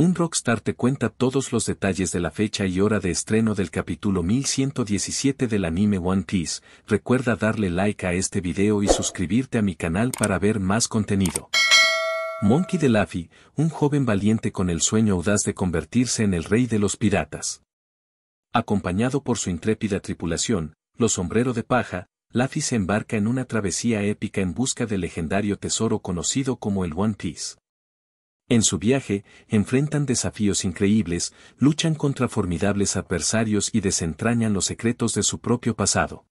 Un rockstar te cuenta todos los detalles de la fecha y hora de estreno del capítulo 1117 del anime One Piece. Recuerda darle like a este video y suscribirte a mi canal para ver más contenido. Monkey de Luffy, un joven valiente con el sueño audaz de convertirse en el rey de los piratas. Acompañado por su intrépida tripulación, los sombrero de paja, Luffy se embarca en una travesía épica en busca del legendario tesoro conocido como el One Piece. En su viaje, enfrentan desafíos increíbles, luchan contra formidables adversarios y desentrañan los secretos de su propio pasado.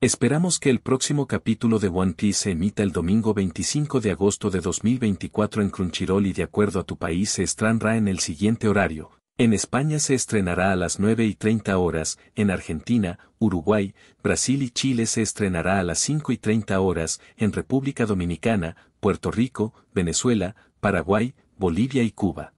Esperamos que el próximo capítulo de One Piece se emita el domingo 25 de agosto de 2024 en Crunchyroll y de acuerdo a tu país se estrenará en el siguiente horario, en España se estrenará a las 9 y 30 horas, en Argentina, Uruguay, Brasil y Chile se estrenará a las 5 y 30 horas, en República Dominicana, Puerto Rico, Venezuela, Paraguay, Bolivia y Cuba.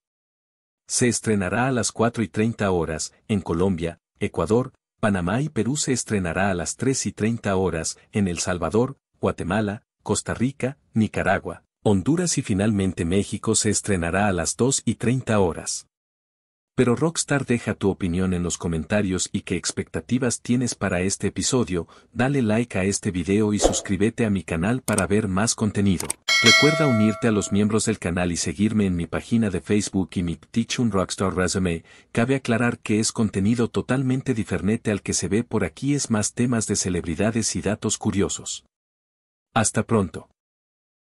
Se estrenará a las 4 y 30 horas, en Colombia, Ecuador, Panamá y Perú se estrenará a las 3 y 30 horas, en El Salvador, Guatemala, Costa Rica, Nicaragua, Honduras y finalmente México se estrenará a las 2 y 30 horas. Pero Rockstar deja tu opinión en los comentarios y qué expectativas tienes para este episodio, dale like a este video y suscríbete a mi canal para ver más contenido. Recuerda unirte a los miembros del canal y seguirme en mi página de Facebook y mi Teach Rockstar Resume, cabe aclarar que es contenido totalmente diferente al que se ve por aquí es más temas de celebridades y datos curiosos. Hasta pronto.